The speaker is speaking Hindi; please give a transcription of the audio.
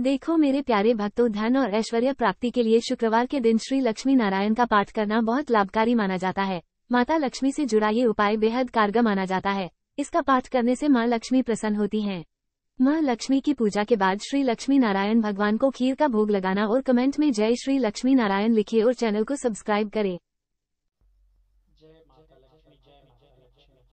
देखो मेरे प्यारे भक्तों धन और ऐश्वर्य प्राप्ति के लिए शुक्रवार के दिन श्री लक्ष्मी नारायण का पाठ करना बहुत लाभकारी माना जाता है माता लक्ष्मी से जुड़ा ये उपाय बेहद कारगर माना जाता है इसका पाठ करने से माँ लक्ष्मी प्रसन्न होती हैं। माँ लक्ष्मी की पूजा के बाद श्री लक्ष्मी नारायण भगवान को खीर का भोग लगाना और कमेंट में जय श्री लक्ष्मी नारायण लिखे और चैनल को सब्सक्राइब करे